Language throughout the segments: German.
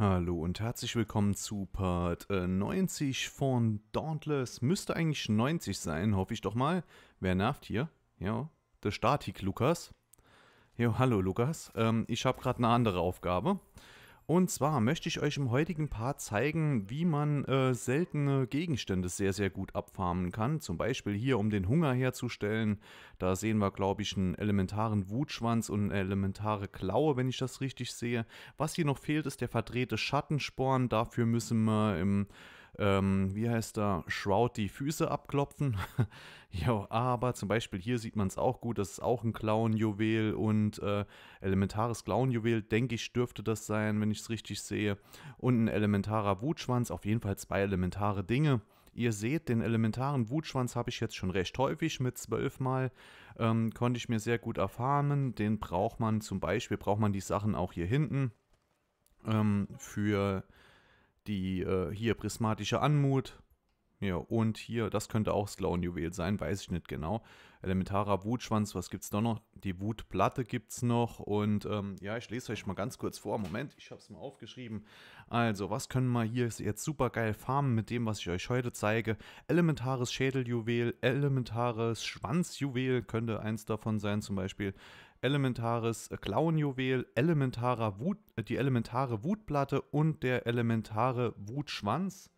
Hallo und herzlich willkommen zu Part 90 äh, von Dauntless. Müsste eigentlich 90 sein, hoffe ich doch mal. Wer nervt hier? Ja, der Statik Lukas. Jo, hallo Lukas. Ähm, ich habe gerade eine andere Aufgabe. Und zwar möchte ich euch im heutigen Part zeigen, wie man äh, seltene Gegenstände sehr, sehr gut abfarmen kann. Zum Beispiel hier, um den Hunger herzustellen. Da sehen wir, glaube ich, einen elementaren Wutschwanz und eine elementare Klaue, wenn ich das richtig sehe. Was hier noch fehlt, ist der verdrehte Schattensporn. Dafür müssen wir im ähm, wie heißt da, Shroud die Füße abklopfen. ja, aber zum Beispiel hier sieht man es auch gut, das ist auch ein Clown-Juwel und äh, elementares Clown-Juwel, denke ich, dürfte das sein, wenn ich es richtig sehe. Und ein elementarer Wutschwanz, auf jeden Fall zwei elementare Dinge. Ihr seht, den elementaren Wutschwanz habe ich jetzt schon recht häufig, mit zwölfmal ähm, konnte ich mir sehr gut erfahren. Den braucht man zum Beispiel, braucht man die Sachen auch hier hinten ähm, für die äh, hier prismatische Anmut. Ja, und hier, das könnte auch das juwel sein, weiß ich nicht genau. Elementarer Wutschwanz, was gibt's da noch? Die Wutplatte gibt's noch. Und ähm, ja, ich lese euch mal ganz kurz vor. Moment, ich habe es mal aufgeschrieben. Also, was können wir hier jetzt super geil farmen mit dem, was ich euch heute zeige? Elementares Schädeljuwel, elementares Schwanzjuwel könnte eins davon sein, zum Beispiel elementares Klauenjuwel, äh, elementarer Wut, äh, die elementare Wutplatte und der elementare Wutschwanz.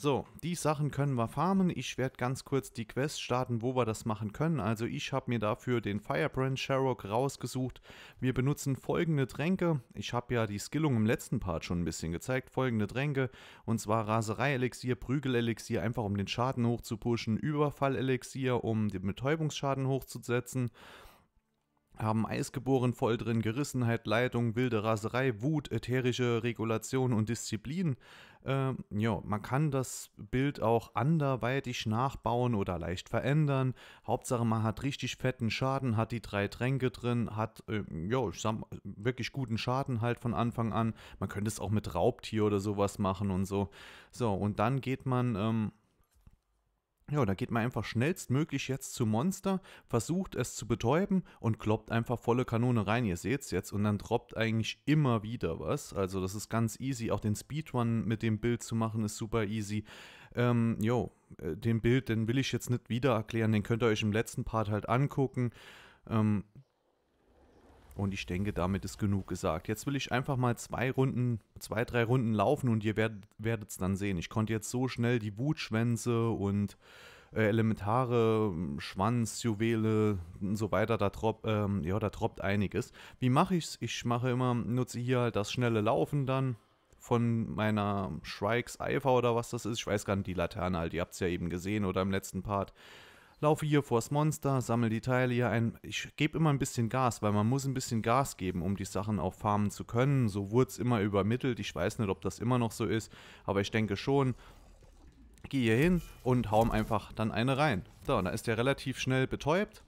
So, die Sachen können wir farmen. Ich werde ganz kurz die Quest starten, wo wir das machen können. Also ich habe mir dafür den Firebrand Sherrock rausgesucht. Wir benutzen folgende Tränke. Ich habe ja die Skillung im letzten Part schon ein bisschen gezeigt. Folgende Tränke, und zwar Raserei-Elixier, Prügel-Elixier, einfach um den Schaden hochzupushen, Überfall-Elixier, um den Betäubungsschaden hochzusetzen haben Eisgeboren voll drin Gerissenheit, Leitung, wilde Raserei, Wut, ätherische Regulation und Disziplin. Äh, ja, man kann das Bild auch anderweitig nachbauen oder leicht verändern. Hauptsache, man hat richtig fetten Schaden, hat die drei Tränke drin, hat, äh, ja, ich sag, wirklich guten Schaden halt von Anfang an. Man könnte es auch mit Raubtier oder sowas machen und so. So, und dann geht man, ähm, ja, da geht man einfach schnellstmöglich jetzt zu Monster, versucht es zu betäuben und kloppt einfach volle Kanone rein. Ihr seht es jetzt und dann droppt eigentlich immer wieder was. Also das ist ganz easy. Auch den Speedrun mit dem Bild zu machen ist super easy. Ähm, jo, äh, den Bild, den will ich jetzt nicht wieder erklären. Den könnt ihr euch im letzten Part halt angucken. Ähm, und ich denke, damit ist genug gesagt. Jetzt will ich einfach mal zwei Runden, zwei, drei Runden laufen und ihr werdet es dann sehen. Ich konnte jetzt so schnell die Wutschwänze und äh, Elementare, hm, Schwanz, Juwele und so weiter, da droppt, ähm, ja, da droppt einiges. Wie mache ich's? Ich mache immer, nutze hier halt das schnelle Laufen dann von meiner hm, Shrikes Eifer oder was das ist. Ich weiß gar nicht, die Laterne halt, ihr habt es ja eben gesehen oder im letzten Part laufe hier vors Monster, sammle die Teile hier ein. Ich gebe immer ein bisschen Gas, weil man muss ein bisschen Gas geben, um die Sachen auch farmen zu können. So wurde es immer übermittelt. Ich weiß nicht, ob das immer noch so ist, aber ich denke schon. Gehe hier hin und hauen einfach dann eine rein. So, da ist der relativ schnell betäubt.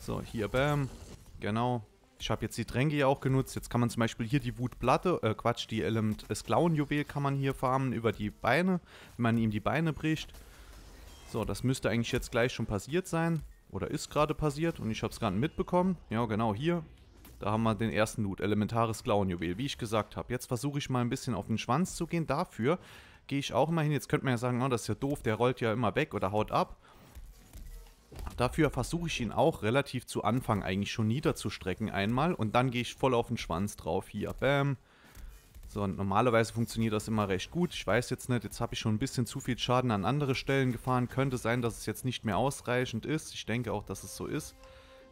So, hier, bam. Genau. Ich habe jetzt die Tränke ja auch genutzt. Jetzt kann man zum Beispiel hier die Wutplatte, äh Quatsch, die Element Sklavenjuwel kann man hier farmen über die Beine, wenn man ihm die Beine bricht. So, das müsste eigentlich jetzt gleich schon passiert sein. Oder ist gerade passiert und ich habe es gerade mitbekommen. Ja, genau hier. Da haben wir den ersten Loot, elementares Klauenjuwel, wie ich gesagt habe. Jetzt versuche ich mal ein bisschen auf den Schwanz zu gehen. Dafür gehe ich auch immer hin. Jetzt könnte man ja sagen, oh, das ist ja doof, der rollt ja immer weg oder haut ab. Dafür versuche ich ihn auch relativ zu Anfang eigentlich schon niederzustrecken einmal. Und dann gehe ich voll auf den Schwanz drauf. Hier, bam. So, normalerweise funktioniert das immer recht gut. Ich weiß jetzt nicht, jetzt habe ich schon ein bisschen zu viel Schaden an andere Stellen gefahren. Könnte sein, dass es jetzt nicht mehr ausreichend ist. Ich denke auch, dass es so ist.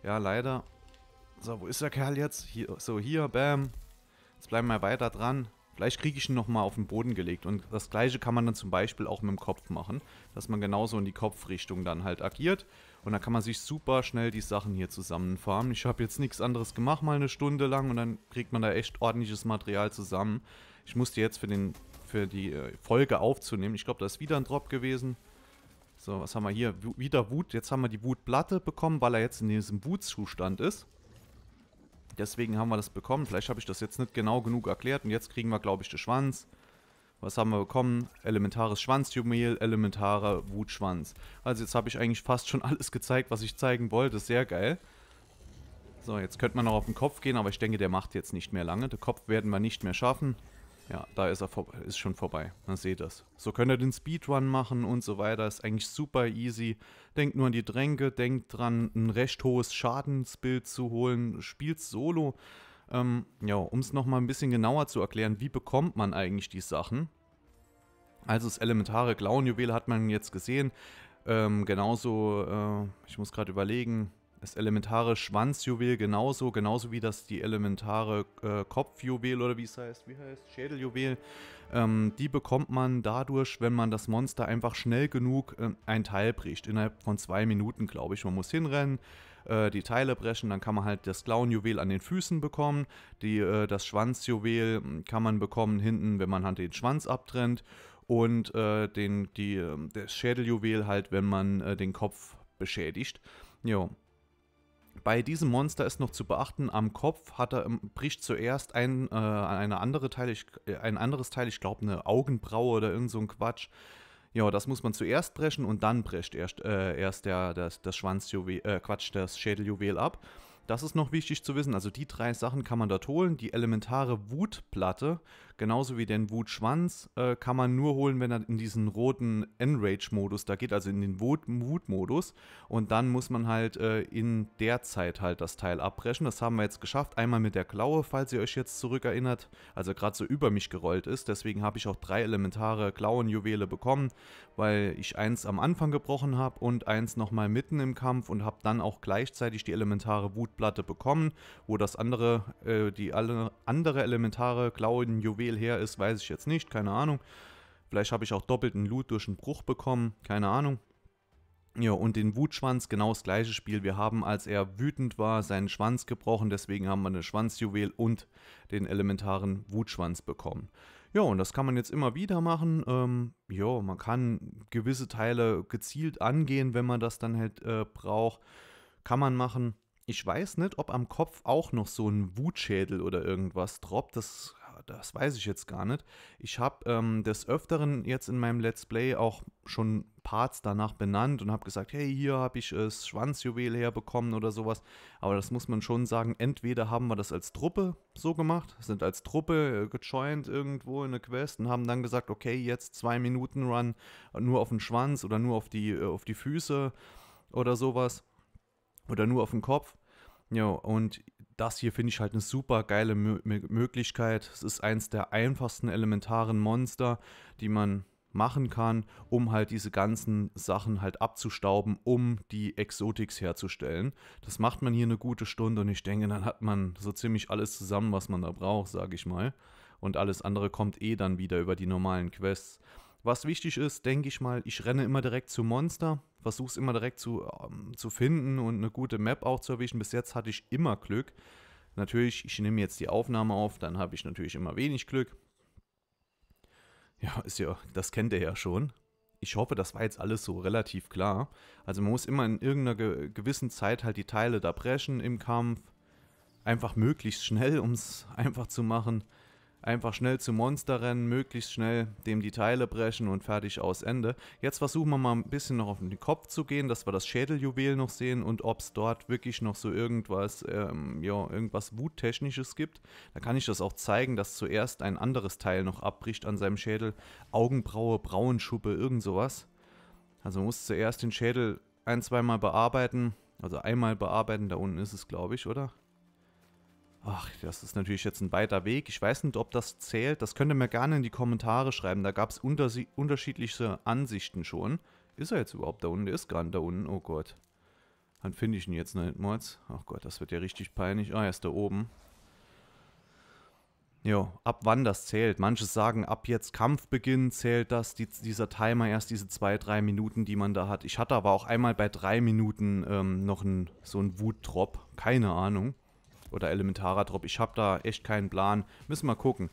Ja, leider. So, wo ist der Kerl jetzt? Hier, so, hier, bam. Jetzt bleiben wir weiter dran. Vielleicht kriege ich ihn nochmal auf den Boden gelegt. Und das gleiche kann man dann zum Beispiel auch mit dem Kopf machen, dass man genauso in die Kopfrichtung dann halt agiert. Und dann kann man sich super schnell die Sachen hier zusammenfarmen. Ich habe jetzt nichts anderes gemacht, mal eine Stunde lang und dann kriegt man da echt ordentliches Material zusammen. Ich musste jetzt für, den, für die äh, Folge aufzunehmen, ich glaube, da ist wieder ein Drop gewesen. So, was haben wir hier? Wieder Wut. Jetzt haben wir die Wutplatte bekommen, weil er jetzt in diesem Wutzustand ist. Deswegen haben wir das bekommen. Vielleicht habe ich das jetzt nicht genau genug erklärt. Und jetzt kriegen wir, glaube ich, den Schwanz. Was haben wir bekommen? Elementares Schwanzjumel, elementarer Wutschwanz. Also jetzt habe ich eigentlich fast schon alles gezeigt, was ich zeigen wollte. Sehr geil. So, jetzt könnte man noch auf den Kopf gehen, aber ich denke, der macht jetzt nicht mehr lange. Den Kopf werden wir nicht mehr schaffen. Ja, da ist er ist schon vorbei. Man seht das. So könnt ihr den Speedrun machen und so weiter. Ist eigentlich super easy. Denkt nur an die Tränke, denkt dran, ein recht hohes Schadensbild zu holen. Spielt solo. Ähm, ja, um es nochmal ein bisschen genauer zu erklären, wie bekommt man eigentlich die Sachen? Also das elementare clown hat man jetzt gesehen. Ähm, genauso, äh, ich muss gerade überlegen, das elementare Schwanzjuwel genauso, genauso wie das die elementare äh, Kopfjuwel oder wie es heißt, wie heißt, Schädeljuwel, ähm, die bekommt man dadurch, wenn man das Monster einfach schnell genug äh, ein Teil bricht, innerhalb von zwei Minuten, glaube ich. Man muss hinrennen, äh, die Teile brechen, dann kann man halt das Clownjuwel an den Füßen bekommen, die, äh, das Schwanzjuwel ähm, kann man bekommen hinten, wenn man halt den Schwanz abtrennt und äh, den, die, ähm, das Schädeljuwel halt, wenn man äh, den Kopf beschädigt. Jo, bei diesem Monster ist noch zu beachten, am Kopf hat er, bricht zuerst ein, äh, eine andere Teil, ich, äh, ein anderes Teil, ich glaube eine Augenbraue oder irgend so ein Quatsch. Ja, das muss man zuerst brechen und dann bricht erst, äh, erst der, das, das Schwanzjuwel, äh, Quatsch, das Schädeljuwel ab. Das ist noch wichtig zu wissen. Also die drei Sachen kann man dort holen. Die elementare Wutplatte Genauso wie den Wutschwanz äh, kann man nur holen, wenn er in diesen roten Enrage-Modus da geht, also in den Wut-Modus. Und dann muss man halt äh, in der Zeit halt das Teil abbrechen. Das haben wir jetzt geschafft. Einmal mit der Klaue, falls ihr euch jetzt zurückerinnert, also gerade so über mich gerollt ist. Deswegen habe ich auch drei elementare Klauenjuwele bekommen, weil ich eins am Anfang gebrochen habe und eins nochmal mitten im Kampf und habe dann auch gleichzeitig die elementare Wutplatte bekommen, wo das andere, äh, die alle andere elementare Klauenjuwele Befehl her ist, weiß ich jetzt nicht, keine Ahnung. Vielleicht habe ich auch doppelten Loot durch einen Bruch bekommen, keine Ahnung. Ja, und den Wutschwanz genau das gleiche Spiel. Wir haben, als er wütend war, seinen Schwanz gebrochen, deswegen haben wir eine Schwanzjuwel und den elementaren Wutschwanz bekommen. Ja, und das kann man jetzt immer wieder machen. Ähm, ja, man kann gewisse Teile gezielt angehen, wenn man das dann halt äh, braucht. Kann man machen. Ich weiß nicht, ob am Kopf auch noch so ein Wutschädel oder irgendwas droppt. Das das weiß ich jetzt gar nicht. Ich habe ähm, des Öfteren jetzt in meinem Let's Play auch schon Parts danach benannt und habe gesagt, hey, hier habe ich äh, das Schwanzjuwel herbekommen oder sowas. Aber das muss man schon sagen, entweder haben wir das als Truppe so gemacht, sind als Truppe äh, gejoint irgendwo in eine Quest und haben dann gesagt, okay, jetzt zwei Minuten Run nur auf den Schwanz oder nur auf die, äh, auf die Füße oder sowas oder nur auf den Kopf. Ja, und das hier finde ich halt eine super geile M Möglichkeit. Es ist eins der einfachsten elementaren Monster, die man machen kann, um halt diese ganzen Sachen halt abzustauben, um die Exotics herzustellen. Das macht man hier eine gute Stunde und ich denke, dann hat man so ziemlich alles zusammen, was man da braucht, sage ich mal. Und alles andere kommt eh dann wieder über die normalen Quests. Was wichtig ist, denke ich mal, ich renne immer direkt zu Monster, versuchst immer direkt zu, ähm, zu finden und eine gute Map auch zu erwischen. Bis jetzt hatte ich immer Glück. Natürlich, ich nehme jetzt die Aufnahme auf, dann habe ich natürlich immer wenig Glück. Ja, ist ja, das kennt ihr ja schon. Ich hoffe, das war jetzt alles so relativ klar. Also man muss immer in irgendeiner ge gewissen Zeit halt die Teile da brechen im Kampf. Einfach möglichst schnell, um es einfach zu machen. Einfach schnell zum Monster rennen, möglichst schnell dem die Teile brechen und fertig aus Ende. Jetzt versuchen wir mal ein bisschen noch auf den Kopf zu gehen, dass wir das Schädeljuwel noch sehen und ob es dort wirklich noch so irgendwas, ähm, ja, irgendwas Wuttechnisches gibt. Da kann ich das auch zeigen, dass zuerst ein anderes Teil noch abbricht an seinem Schädel. Augenbraue, Brauenschuppe, irgend sowas. Also man muss zuerst den Schädel ein, zweimal bearbeiten. Also einmal bearbeiten, da unten ist es, glaube ich, oder? Ach, das ist natürlich jetzt ein weiter Weg. Ich weiß nicht, ob das zählt. Das könnt ihr mir gerne in die Kommentare schreiben. Da gab es unterschiedliche Ansichten schon. Ist er jetzt überhaupt da unten? Der ist gerade da unten. Oh Gott. Dann finde ich ihn jetzt nicht mal. Ach Gott, das wird ja richtig peinlich. Ah, er ist da oben. Jo, ab wann das zählt. Manche sagen, ab jetzt Kampfbeginn zählt das, die, dieser Timer erst diese zwei, drei Minuten, die man da hat. Ich hatte aber auch einmal bei drei Minuten ähm, noch ein, so einen Wutdrop. Keine Ahnung. Oder elementarer Drop. Ich habe da echt keinen Plan. Müssen wir gucken.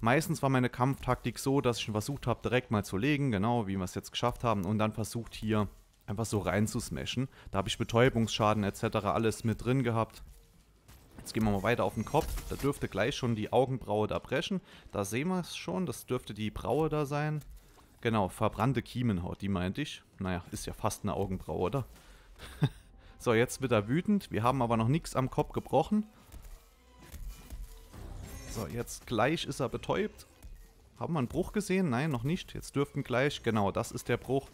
Meistens war meine Kampftaktik so, dass ich schon versucht habe, direkt mal zu legen, genau wie wir es jetzt geschafft haben, und dann versucht hier einfach so rein zu smashen. Da habe ich Betäubungsschaden etc. alles mit drin gehabt. Jetzt gehen wir mal weiter auf den Kopf. Da dürfte gleich schon die Augenbraue da brechen. Da sehen wir es schon, das dürfte die Braue da sein. Genau, verbrannte Kiemenhaut, die meinte ich. Naja, ist ja fast eine Augenbraue, oder? So, jetzt wird er wütend. Wir haben aber noch nichts am Kopf gebrochen. So, jetzt gleich ist er betäubt. Haben wir einen Bruch gesehen? Nein, noch nicht. Jetzt dürften gleich... Genau, das ist der Bruch.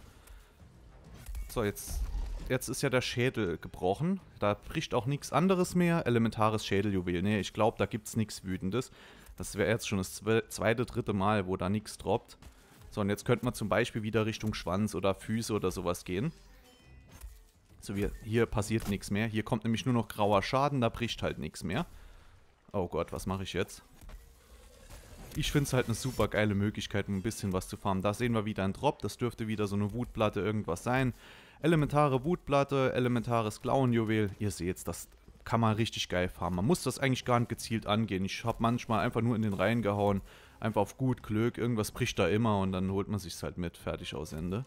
So, jetzt, jetzt ist ja der Schädel gebrochen. Da bricht auch nichts anderes mehr. Elementares Schädeljuwel. Nee, ich glaube, da gibt es nichts Wütendes. Das wäre jetzt schon das zweite, dritte Mal, wo da nichts droppt. So, und jetzt könnte man zum Beispiel wieder Richtung Schwanz oder Füße oder sowas gehen. So, wir, hier passiert nichts mehr. Hier kommt nämlich nur noch grauer Schaden, da bricht halt nichts mehr. Oh Gott, was mache ich jetzt? Ich finde es halt eine super geile Möglichkeit, um ein bisschen was zu farmen. Da sehen wir wieder einen Drop, das dürfte wieder so eine Wutplatte irgendwas sein. Elementare Wutplatte, elementares Klauenjuwel. Ihr seht, es, das kann man richtig geil farmen. Man muss das eigentlich gar nicht gezielt angehen. Ich habe manchmal einfach nur in den Reihen gehauen. Einfach auf gut Glück, irgendwas bricht da immer und dann holt man sich's halt mit. Fertig aus Ende.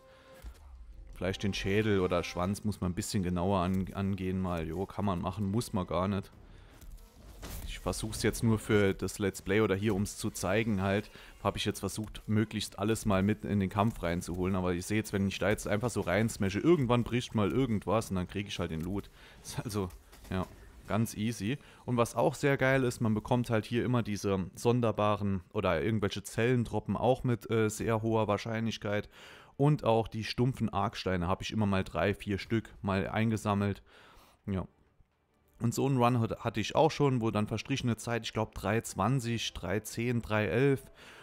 Vielleicht den Schädel oder Schwanz muss man ein bisschen genauer an, angehen mal. Jo, kann man machen, muss man gar nicht. Ich versuche es jetzt nur für das Let's Play oder hier, um es zu zeigen halt, habe ich jetzt versucht, möglichst alles mal mit in den Kampf reinzuholen. Aber ich sehe jetzt, wenn ich da jetzt einfach so reinsmashe, irgendwann bricht mal irgendwas und dann kriege ich halt den Loot. Ist also, ja, ganz easy. Und was auch sehr geil ist, man bekommt halt hier immer diese sonderbaren oder irgendwelche Zellentroppen auch mit äh, sehr hoher Wahrscheinlichkeit. Und auch die stumpfen Arksteine habe ich immer mal drei, vier Stück mal eingesammelt. Ja. Und so einen Run hatte ich auch schon, wo dann verstrichene Zeit, ich glaube 3,20, 3,10, 3,11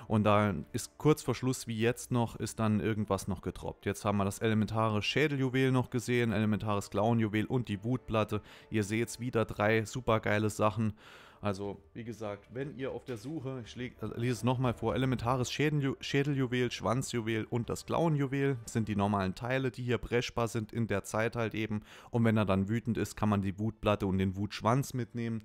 und da ist kurz vor Schluss wie jetzt noch, ist dann irgendwas noch getroppt. Jetzt haben wir das elementare Schädeljuwel noch gesehen, elementares Klauenjuwel und die Wutplatte. Ihr seht wieder drei super geile Sachen. Also, wie gesagt, wenn ihr auf der Suche, ich äh, lese es nochmal vor, elementares Schädelju Schädeljuwel, Schwanzjuwel und das Klauenjuwel sind die normalen Teile, die hier breschbar sind in der Zeit halt eben. Und wenn er dann wütend ist, kann man die Wutplatte und den Wutschwanz mitnehmen.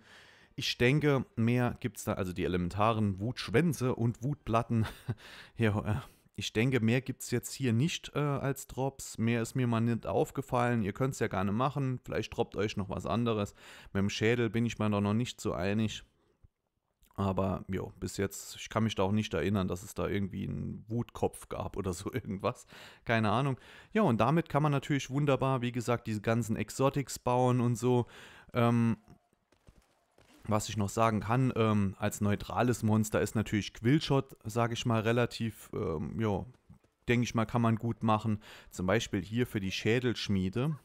Ich denke, mehr gibt es da, also die elementaren Wutschwänze und Wutplatten. ja, äh, ich denke, mehr gibt es jetzt hier nicht äh, als Drops. Mehr ist mir mal nicht aufgefallen. Ihr könnt es ja gerne machen. Vielleicht droppt euch noch was anderes. Mit dem Schädel bin ich mir da noch nicht so einig. Aber ja, bis jetzt, ich kann mich da auch nicht erinnern, dass es da irgendwie einen Wutkopf gab oder so irgendwas. Keine Ahnung. Ja, und damit kann man natürlich wunderbar, wie gesagt, diese ganzen Exotics bauen und so. Ähm, was ich noch sagen kann, ähm, als neutrales Monster ist natürlich Quillshot, sage ich mal, relativ, ähm, ja, denke ich mal, kann man gut machen. Zum Beispiel hier für die Schädelschmiede.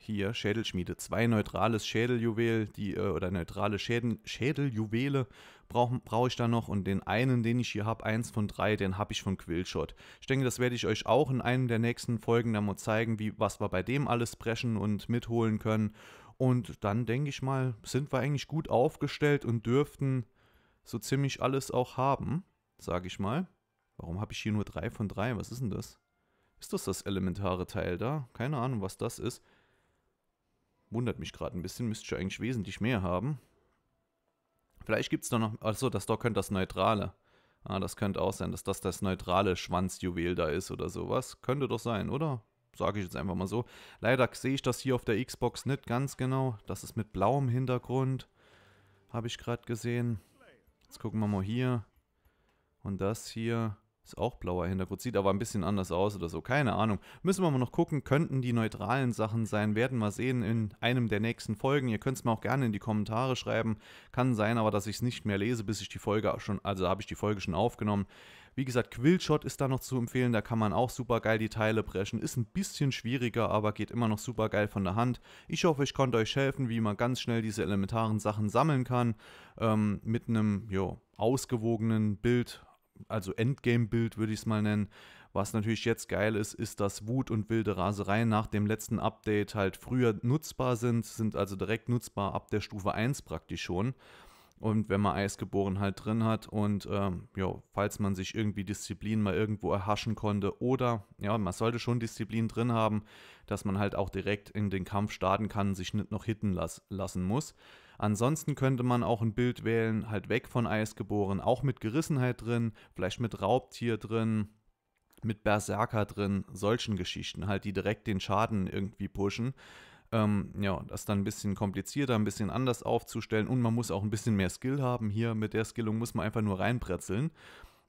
Hier, Schädelschmiede, zwei neutrales Schädeljuwel, die, äh, oder neutrale Schäden, Schädeljuwele brauche brauch ich da noch. Und den einen, den ich hier habe, eins von drei, den habe ich von Quillshot. Ich denke, das werde ich euch auch in einem der nächsten Folgen dann mal zeigen, wie, was wir bei dem alles brechen und mitholen können. Und dann denke ich mal, sind wir eigentlich gut aufgestellt und dürften so ziemlich alles auch haben, sage ich mal. Warum habe ich hier nur 3 von 3? Was ist denn das? Ist das das elementare Teil da? Keine Ahnung, was das ist. Wundert mich gerade ein bisschen. Müsste ich eigentlich wesentlich mehr haben. Vielleicht gibt es da noch... Achso, das da könnte das Neutrale. Ah, das könnte auch sein, dass das das neutrale Schwanzjuwel da ist oder sowas. Könnte doch sein, oder? sage ich jetzt einfach mal so. Leider sehe ich das hier auf der Xbox nicht ganz genau. Das ist mit blauem Hintergrund, habe ich gerade gesehen. Jetzt gucken wir mal hier. Und das hier ist auch blauer Hintergrund, sieht aber ein bisschen anders aus oder so, keine Ahnung. Müssen wir mal noch gucken, könnten die neutralen Sachen sein, werden wir sehen in einem der nächsten Folgen. Ihr könnt es mir auch gerne in die Kommentare schreiben, kann sein aber, dass ich es nicht mehr lese, bis ich die Folge schon, also habe ich die Folge schon aufgenommen. Wie gesagt, Quillshot ist da noch zu empfehlen, da kann man auch super geil die Teile brechen. Ist ein bisschen schwieriger, aber geht immer noch super geil von der Hand. Ich hoffe, ich konnte euch helfen, wie man ganz schnell diese elementaren Sachen sammeln kann. Ähm, mit einem jo, ausgewogenen Bild also Endgame-Bild würde ich es mal nennen. Was natürlich jetzt geil ist, ist, dass Wut und wilde Raserei nach dem letzten Update halt früher nutzbar sind, sind also direkt nutzbar ab der Stufe 1 praktisch schon und wenn man Eisgeboren halt drin hat und ähm, ja, falls man sich irgendwie Disziplin mal irgendwo erhaschen konnte oder ja, man sollte schon Disziplin drin haben, dass man halt auch direkt in den Kampf starten kann, sich nicht noch hitten las lassen muss. Ansonsten könnte man auch ein Bild wählen, halt weg von Eisgeboren, auch mit Gerissenheit drin, vielleicht mit Raubtier drin, mit Berserker drin, solchen Geschichten halt, die direkt den Schaden irgendwie pushen. Ähm, ja, das dann ein bisschen komplizierter, ein bisschen anders aufzustellen und man muss auch ein bisschen mehr Skill haben. Hier mit der Skillung muss man einfach nur reinbretzeln.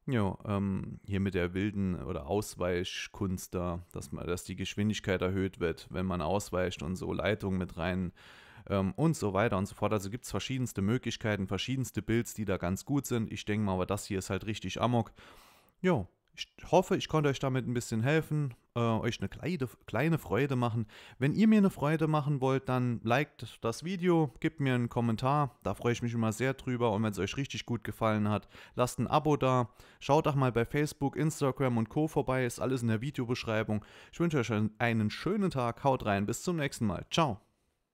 Ja, ähm, hier mit der wilden oder Ausweichkunst da, dass, man, dass die Geschwindigkeit erhöht wird, wenn man ausweicht und so Leitung mit rein ähm, und so weiter und so fort. Also gibt es verschiedenste Möglichkeiten, verschiedenste Builds, die da ganz gut sind. Ich denke mal, aber das hier ist halt richtig Amok. Ja, ich hoffe, ich konnte euch damit ein bisschen helfen äh, euch eine kleine, kleine Freude machen. Wenn ihr mir eine Freude machen wollt, dann liked das Video, gebt mir einen Kommentar, da freue ich mich immer sehr drüber. Und wenn es euch richtig gut gefallen hat, lasst ein Abo da. Schaut doch mal bei Facebook, Instagram und Co. vorbei, ist alles in der Videobeschreibung. Ich wünsche euch einen schönen Tag, haut rein, bis zum nächsten Mal. Ciao.